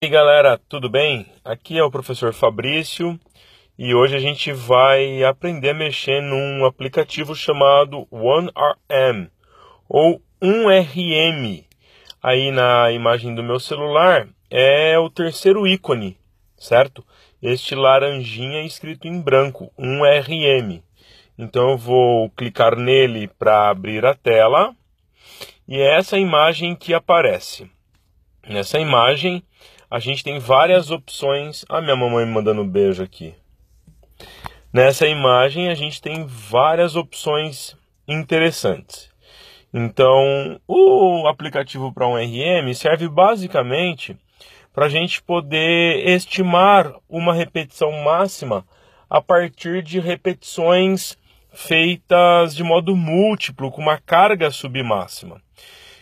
E aí galera, tudo bem? Aqui é o professor Fabrício e hoje a gente vai aprender a mexer num aplicativo chamado OneRM ou 1RM. Aí na imagem do meu celular é o terceiro ícone, certo? Este laranjinha escrito em branco, 1RM. Então eu vou clicar nele para abrir a tela e é essa imagem que aparece. Nessa imagem a gente tem várias opções. A ah, minha mamãe me mandando um beijo aqui. Nessa imagem a gente tem várias opções interessantes. Então, o aplicativo para um RM serve basicamente para a gente poder estimar uma repetição máxima a partir de repetições feitas de modo múltiplo, com uma carga submáxima.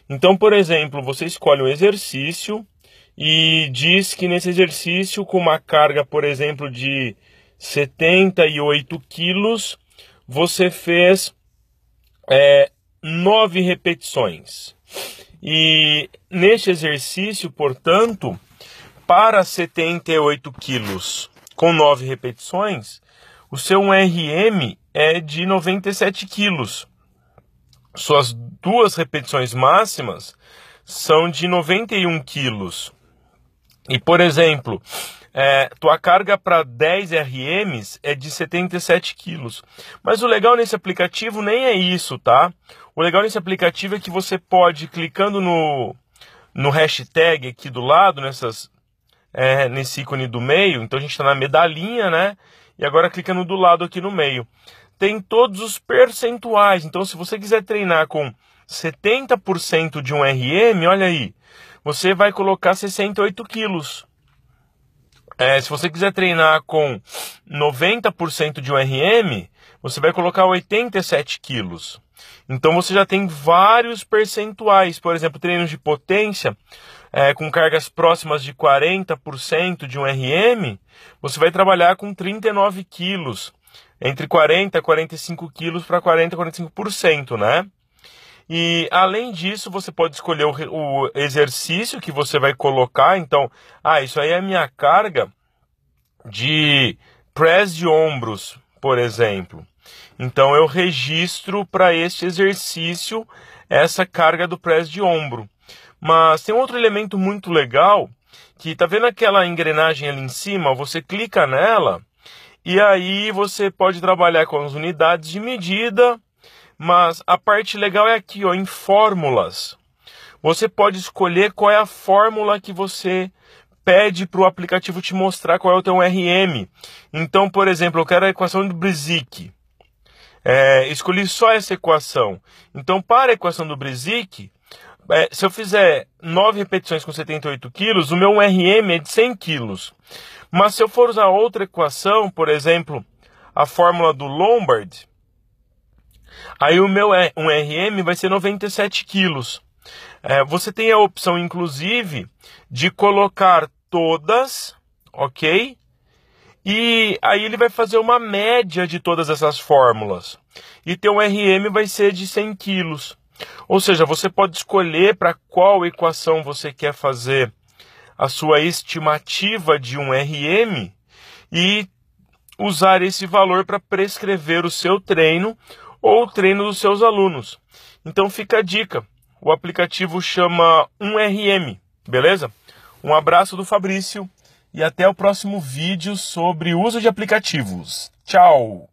Então, por exemplo, você escolhe um exercício e diz que nesse exercício, com uma carga, por exemplo, de 78 quilos, você fez é, 9 repetições. E neste exercício, portanto, para 78 quilos com 9 repetições, o seu RM é de 97 quilos. Suas duas repetições máximas são de 91 quilos. E, por exemplo, é, tua carga para 10 RMs é de 77 quilos. Mas o legal nesse aplicativo nem é isso, tá? O legal nesse aplicativo é que você pode, clicando no, no hashtag aqui do lado, nessas, é, nesse ícone do meio, então a gente está na medalhinha, né? E agora clicando do lado aqui no meio. Tem todos os percentuais. Então, se você quiser treinar com 70% de um RM, olha aí você vai colocar 68 quilos. É, se você quiser treinar com 90% de um RM, você vai colocar 87 quilos. Então você já tem vários percentuais. Por exemplo, treinos de potência é, com cargas próximas de 40% de um RM, você vai trabalhar com 39 quilos. Entre 40 e 45 quilos para 40 e 45%, né? E além disso, você pode escolher o, o exercício que você vai colocar. Então, ah, isso aí é a minha carga de press de ombros, por exemplo. Então eu registro para este exercício essa carga do press de ombro. Mas tem outro elemento muito legal que tá vendo aquela engrenagem ali em cima, você clica nela e aí você pode trabalhar com as unidades de medida mas a parte legal é aqui, ó, em fórmulas. Você pode escolher qual é a fórmula que você pede para o aplicativo te mostrar qual é o teu RM. Então, por exemplo, eu quero a equação do Brzezinski. É, escolhi só essa equação. Então, para a equação do Brzezinski, é, se eu fizer 9 repetições com 78 quilos, o meu RM é de 100 quilos. Mas se eu for usar outra equação, por exemplo, a fórmula do Lombard, Aí o meu um RM vai ser 97 quilos. É, você tem a opção, inclusive, de colocar todas, ok? E aí ele vai fazer uma média de todas essas fórmulas. E teu RM vai ser de 100 quilos. Ou seja, você pode escolher para qual equação você quer fazer a sua estimativa de um RM e usar esse valor para prescrever o seu treino ou o treino dos seus alunos. Então fica a dica. O aplicativo chama 1RM, beleza? Um abraço do Fabrício e até o próximo vídeo sobre uso de aplicativos. Tchau!